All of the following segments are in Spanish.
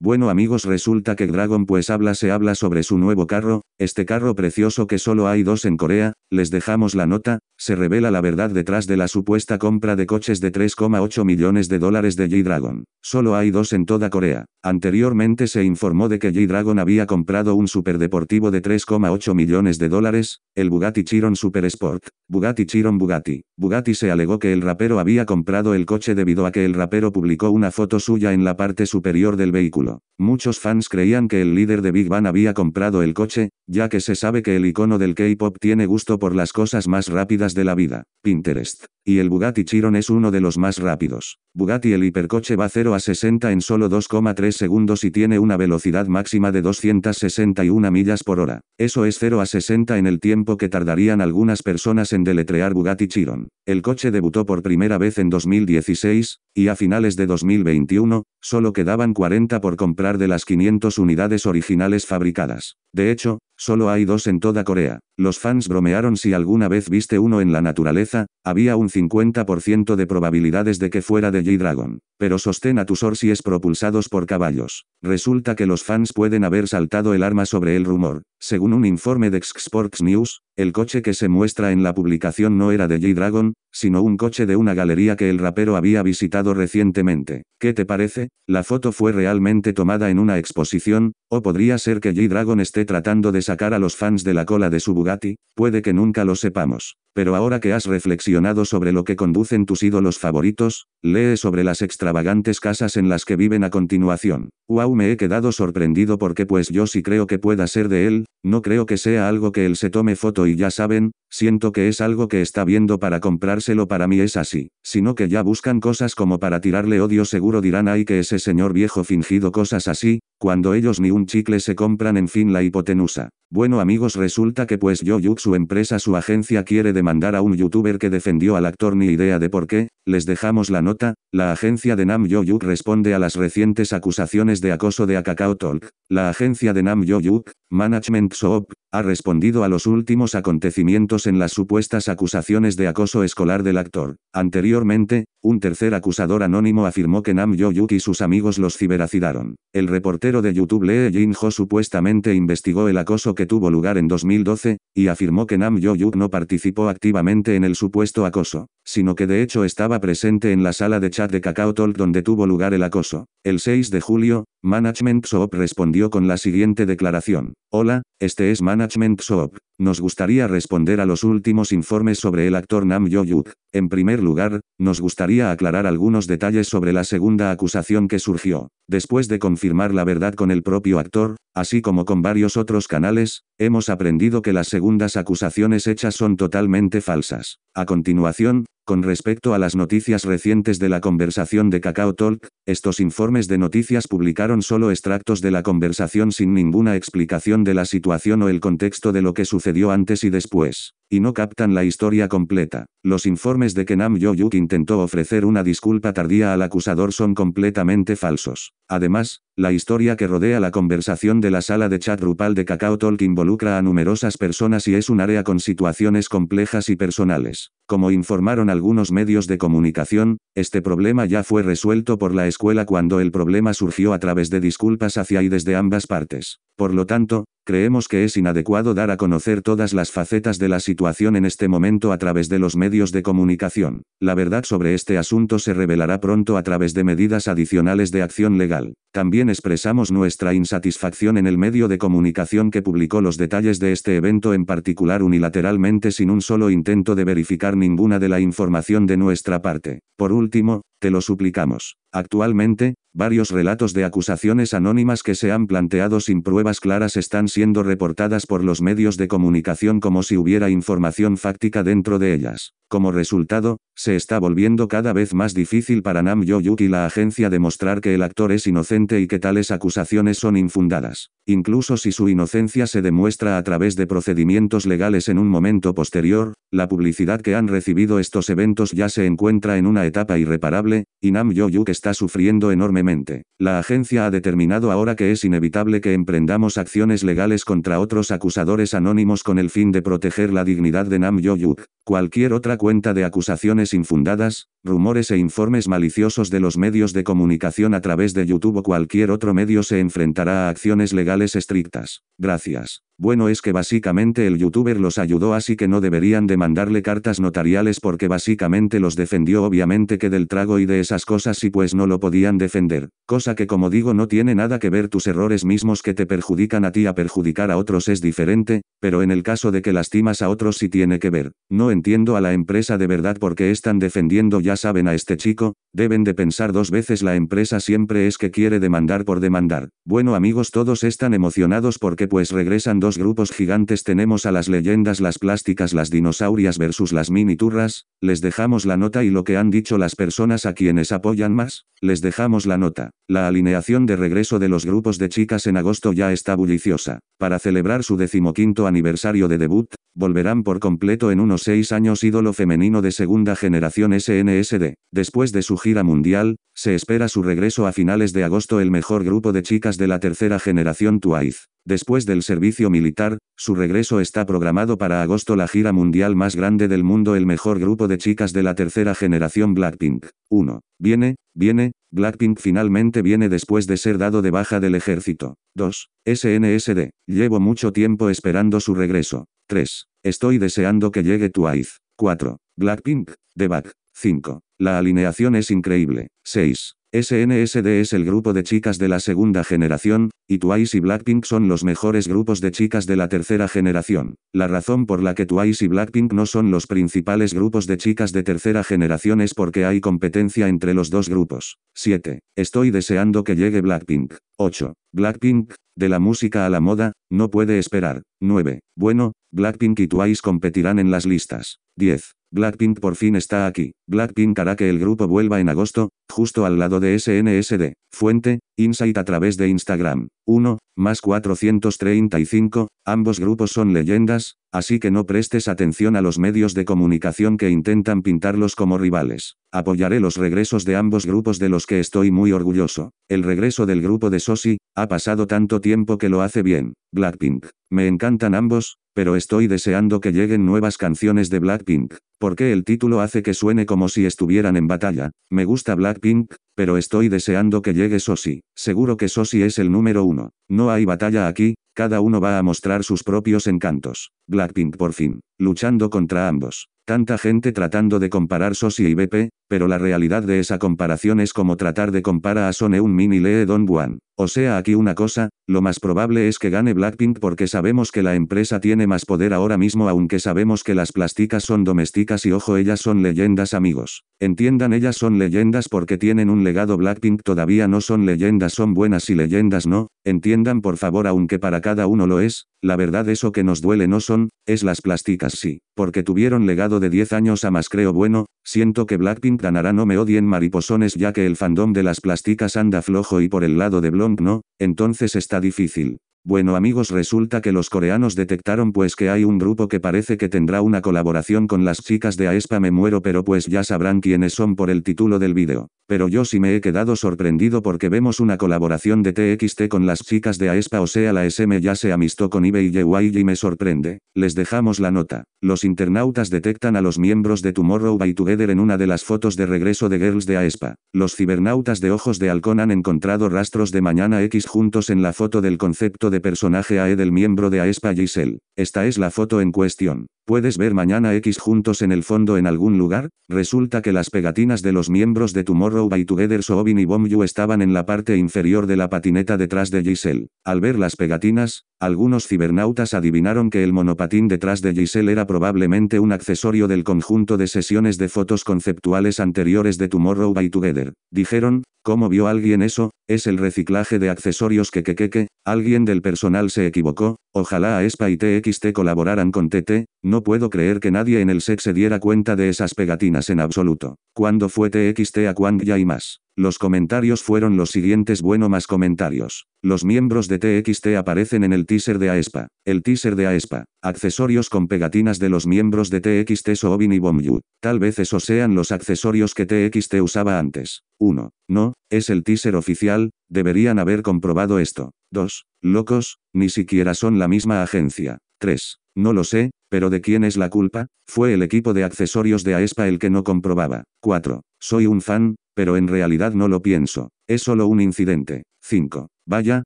Bueno amigos resulta que Dragon pues habla se habla sobre su nuevo carro, este carro precioso que solo hay dos en Corea, les dejamos la nota, se revela la verdad detrás de la supuesta compra de coches de 3,8 millones de dólares de G-Dragon. Solo hay dos en toda Corea. Anteriormente se informó de que G-Dragon había comprado un superdeportivo de 3,8 millones de dólares, el Bugatti Chiron Super Sport. Bugatti Chiron Bugatti. Bugatti se alegó que el rapero había comprado el coche debido a que el rapero publicó una foto suya en la parte superior del vehículo. Muchos fans creían que el líder de Big Bang había comprado el coche, ya que se sabe que el icono del K-pop tiene gusto por las cosas más rápidas de la vida, Pinterest. Y el Bugatti Chiron es uno de los más rápidos. Bugatti el hipercoche va 0 a 60 en solo 2,3 segundos y tiene una velocidad máxima de 261 millas por hora. Eso es 0 a 60 en el tiempo que tardarían algunas personas en deletrear Bugatti Chiron. El coche debutó por primera vez en 2016, y a finales de 2021, Solo quedaban 40 por comprar de las 500 unidades originales fabricadas. De hecho, solo hay dos en toda Corea. Los fans bromearon si alguna vez viste uno en la naturaleza, había un 50% de probabilidades de que fuera de J-Dragon. Pero sostén a tus es propulsados por caballos. Resulta que los fans pueden haber saltado el arma sobre el rumor. Según un informe de X Sports News, el coche que se muestra en la publicación no era de J-Dragon, sino un coche de una galería que el rapero había visitado recientemente. ¿Qué te parece? La foto fue realmente tomada en una exposición, o podría ser que G-Dragon esté tratando de sacar a los fans de la cola de su Bugatti, puede que nunca lo sepamos pero ahora que has reflexionado sobre lo que conducen tus ídolos favoritos, lee sobre las extravagantes casas en las que viven a continuación. Wow, me he quedado sorprendido porque pues yo sí creo que pueda ser de él, no creo que sea algo que él se tome foto y ya saben, siento que es algo que está viendo para comprárselo para mí es así, sino que ya buscan cosas como para tirarle odio seguro dirán ay que ese señor viejo fingido cosas así, cuando ellos ni un chicle se compran en fin la hipotenusa. Bueno amigos resulta que pues Yoyuk su empresa su agencia quiere demandar a un youtuber que defendió al actor ni idea de por qué, les dejamos la nota, la agencia de Nam Yo-Yuk responde a las recientes acusaciones de acoso de Akakao Talk. La agencia de Nam Yo-Yuk, Management Soap, ha respondido a los últimos acontecimientos en las supuestas acusaciones de acoso escolar del actor. Anteriormente, un tercer acusador anónimo afirmó que Nam Yo-Yuk y sus amigos los ciberacidaron. El reportero de YouTube Lee Jin-ho supuestamente investigó el acoso que tuvo lugar en 2012, y afirmó que Nam Yo-Yuk no participó activamente en el supuesto acoso, sino que de hecho estaba presente en la sala de chat de Kakao Talk donde tuvo lugar el acoso. El 6 de julio, Management Soap respondió con la siguiente declaración. Hola, este es Management Soap. Nos gustaría responder a los últimos informes sobre el actor Nam Yo-yuk. En primer lugar, nos gustaría aclarar algunos detalles sobre la segunda acusación que surgió. Después de confirmar la verdad con el propio actor, así como con varios otros canales, hemos aprendido que las segundas acusaciones hechas son totalmente falsas. A continuación, con respecto a las noticias recientes de la conversación de Cacao Talk, estos informes de noticias publicaron solo extractos de la conversación sin ninguna explicación de la situación o el contexto de lo que sucedió antes y después y no captan la historia completa. Los informes de que Nam Yo-yuk intentó ofrecer una disculpa tardía al acusador son completamente falsos. Además, la historia que rodea la conversación de la sala de chat Rupal de Kakao Talk involucra a numerosas personas y es un área con situaciones complejas y personales. Como informaron algunos medios de comunicación, este problema ya fue resuelto por la escuela cuando el problema surgió a través de disculpas hacia y desde ambas partes. Por lo tanto, creemos que es inadecuado dar a conocer todas las facetas de la situación en este momento a través de los medios de comunicación. La verdad sobre este asunto se revelará pronto a través de medidas adicionales de acción legal. También expresamos nuestra insatisfacción en el medio de comunicación que publicó los detalles de este evento en particular unilateralmente sin un solo intento de verificar ninguna de la información de nuestra parte. Por último, te lo suplicamos. Actualmente, Varios relatos de acusaciones anónimas que se han planteado sin pruebas claras están siendo reportadas por los medios de comunicación como si hubiera información fáctica dentro de ellas. Como resultado, se está volviendo cada vez más difícil para Nam Yo-yuk y la agencia demostrar que el actor es inocente y que tales acusaciones son infundadas, incluso si su inocencia se demuestra a través de procedimientos legales en un momento posterior, la publicidad que han recibido estos eventos ya se encuentra en una etapa irreparable, y Nam Yo-yuk está sufriendo enormemente. La agencia ha determinado ahora que es inevitable que emprendamos acciones legales contra otros acusadores anónimos con el fin de proteger la dignidad de Nam Yo-yuk. Cualquier otra cuenta de acusaciones infundadas, rumores e informes maliciosos de los medios de comunicación a través de YouTube o cualquier otro medio se enfrentará a acciones legales estrictas. Gracias. Bueno es que básicamente el youtuber los ayudó así que no deberían demandarle cartas notariales porque básicamente los defendió obviamente que del trago y de esas cosas y pues no lo podían defender, cosa que como digo no tiene nada que ver tus errores mismos que te perjudican a ti a perjudicar a otros es diferente, pero en el caso de que lastimas a otros sí tiene que ver, no entiendo a la empresa de verdad porque están defendiendo ya saben a este chico, deben de pensar dos veces la empresa siempre es que quiere demandar por demandar, bueno amigos todos están emocionados porque pues regresan dos grupos gigantes tenemos a las leyendas las plásticas las dinosaurias versus las mini turras les dejamos la nota y lo que han dicho las personas a quienes apoyan más, les dejamos la nota. La alineación de regreso de los grupos de chicas en agosto ya está bulliciosa. Para celebrar su decimoquinto aniversario de debut, volverán por completo en unos seis años ídolo femenino de segunda generación SNSD. Después de su gira mundial, se espera su regreso a finales de agosto el mejor grupo de chicas de la tercera generación Twice. Después del servicio militar, su regreso está programado para agosto la gira mundial más grande del mundo el mejor grupo de chicas de la tercera generación Blackpink. 1. Viene, viene, Blackpink finalmente viene después de ser dado de baja del ejército. 2. SNSD. Llevo mucho tiempo esperando su regreso. 3. Estoy deseando que llegue Twice. 4. Blackpink, The Back. 5. La alineación es increíble. 6. SNSD es el grupo de chicas de la segunda generación, y Twice y Blackpink son los mejores grupos de chicas de la tercera generación. La razón por la que Twice y Blackpink no son los principales grupos de chicas de tercera generación es porque hay competencia entre los dos grupos. 7. Estoy deseando que llegue Blackpink. 8. Blackpink, de la música a la moda, no puede esperar. 9. Bueno, Blackpink y Twice competirán en las listas. 10. Blackpink por fin está aquí. Blackpink hará que el grupo vuelva en agosto, justo al lado de SNSD. Fuente, Insight a través de Instagram. 1, más 435, ambos grupos son leyendas, Así que no prestes atención a los medios de comunicación que intentan pintarlos como rivales. Apoyaré los regresos de ambos grupos de los que estoy muy orgulloso. El regreso del grupo de Sosi, ha pasado tanto tiempo que lo hace bien. Blackpink. Me encantan ambos, pero estoy deseando que lleguen nuevas canciones de Blackpink. Porque el título hace que suene como si estuvieran en batalla. Me gusta Blackpink, pero estoy deseando que llegue Sosi, seguro que Sosi es el número uno. No hay batalla aquí, cada uno va a mostrar sus propios encantos. Blackpink por fin, luchando contra ambos. Tanta gente tratando de comparar Sosi y BP, pero la realidad de esa comparación es como tratar de comparar a Son un Mini Lee Don Juan. O sea, aquí una cosa, lo más probable es que gane Blackpink porque sabemos que la empresa tiene más poder ahora mismo aunque sabemos que las plásticas son domésticas y ojo, ellas son leyendas amigos. Entiendan, ellas son leyendas porque tienen un legado Blackpink todavía no son leyendas, son buenas y leyendas no, entiendan por favor aunque para cada uno lo es, la verdad eso que nos duele no son, es las plásticas sí, porque tuvieron legado de 10 años a más creo bueno, siento que Blackpink ganará no me odien mariposones ya que el fandom de las plásticas anda flojo y por el lado de Blonk no, entonces está difícil. Bueno amigos resulta que los coreanos detectaron pues que hay un grupo que parece que tendrá una colaboración con las chicas de Aespa me muero pero pues ya sabrán quiénes son por el título del vídeo. Pero yo sí me he quedado sorprendido porque vemos una colaboración de TXT con las chicas de Aespa o sea la SM ya se amistó con ibe y y me sorprende. Les dejamos la nota. Los internautas detectan a los miembros de Tomorrow by Together en una de las fotos de regreso de Girls de Aespa. Los cibernautas de Ojos de Halcón han encontrado rastros de Mañana X juntos en la foto del concepto de personaje AE del miembro de Aespa Giselle. Esta es la foto en cuestión. ¿Puedes ver mañana X juntos en el fondo en algún lugar? Resulta que las pegatinas de los miembros de Tomorrow by Together Soobin y Bomyu estaban en la parte inferior de la patineta detrás de Giselle. Al ver las pegatinas, algunos cibernautas adivinaron que el monopatín detrás de Giselle era probablemente un accesorio del conjunto de sesiones de fotos conceptuales anteriores de Tomorrow by Together. Dijeron, ¿cómo vio alguien eso? Es el reciclaje de accesorios que que que que, alguien del personal se equivocó, Ojalá Aespa y TXT colaboraran con TT, no puedo creer que nadie en el set se diera cuenta de esas pegatinas en absoluto. ¿Cuándo fue TXT a Kwang Ya y más? Los comentarios fueron los siguientes bueno más comentarios. Los miembros de TXT aparecen en el teaser de AESPA. El teaser de AESPA. Accesorios con pegatinas de los miembros de TXT Soobin y Bomyu. Tal vez esos sean los accesorios que TXT usaba antes. 1. No, es el teaser oficial, deberían haber comprobado esto. 2. Locos, ni siquiera son la misma agencia. 3. No lo sé, pero ¿de quién es la culpa? Fue el equipo de accesorios de Aespa el que no comprobaba. 4. Soy un fan, pero en realidad no lo pienso. Es solo un incidente. 5. Vaya,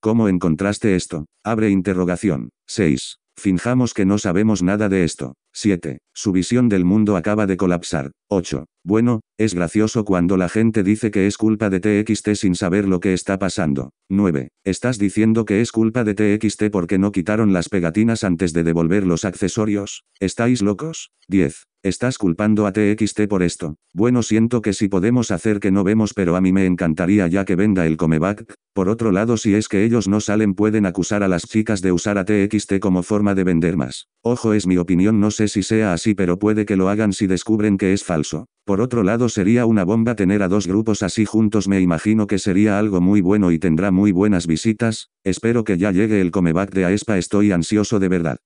¿cómo encontraste esto? Abre interrogación. 6. Finjamos que no sabemos nada de esto. 7. Su visión del mundo acaba de colapsar. 8. Bueno, es gracioso cuando la gente dice que es culpa de TXT sin saber lo que está pasando. 9. ¿Estás diciendo que es culpa de TXT porque no quitaron las pegatinas antes de devolver los accesorios? ¿Estáis locos? 10. Estás culpando a TXT por esto. Bueno siento que si podemos hacer que no vemos pero a mí me encantaría ya que venda el comeback. Por otro lado si es que ellos no salen pueden acusar a las chicas de usar a TXT como forma de vender más. Ojo es mi opinión no sé si sea así pero puede que lo hagan si descubren que es falso. Por otro lado sería una bomba tener a dos grupos así juntos me imagino que sería algo muy bueno y tendrá muy buenas visitas. Espero que ya llegue el comeback de Aespa estoy ansioso de verdad.